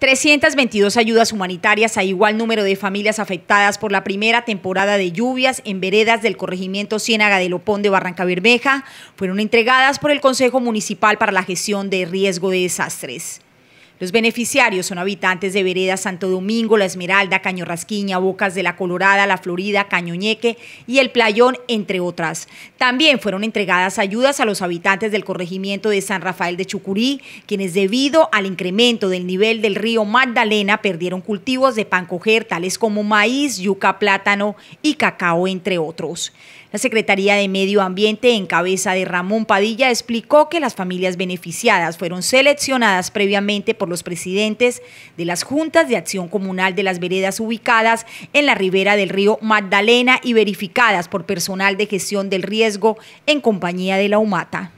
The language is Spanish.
322 ayudas humanitarias a igual número de familias afectadas por la primera temporada de lluvias en veredas del corregimiento Ciénaga de Lopón de Barranca Bermeja fueron entregadas por el Consejo Municipal para la Gestión de Riesgo de Desastres. Los beneficiarios son habitantes de Vereda Santo Domingo, La Esmeralda, Caño Rasquiña, Bocas de la Colorada, La Florida, Cañoñeque y El Playón, entre otras. También fueron entregadas ayudas a los habitantes del corregimiento de San Rafael de Chucurí, quienes debido al incremento del nivel del río Magdalena perdieron cultivos de pancoger, tales como maíz, yuca, plátano y cacao, entre otros. La Secretaría de Medio Ambiente, en cabeza de Ramón Padilla, explicó que las familias beneficiadas fueron seleccionadas previamente por los presidentes de las juntas de acción comunal de las veredas ubicadas en la ribera del río Magdalena y verificadas por personal de gestión del riesgo en compañía de la UMATA.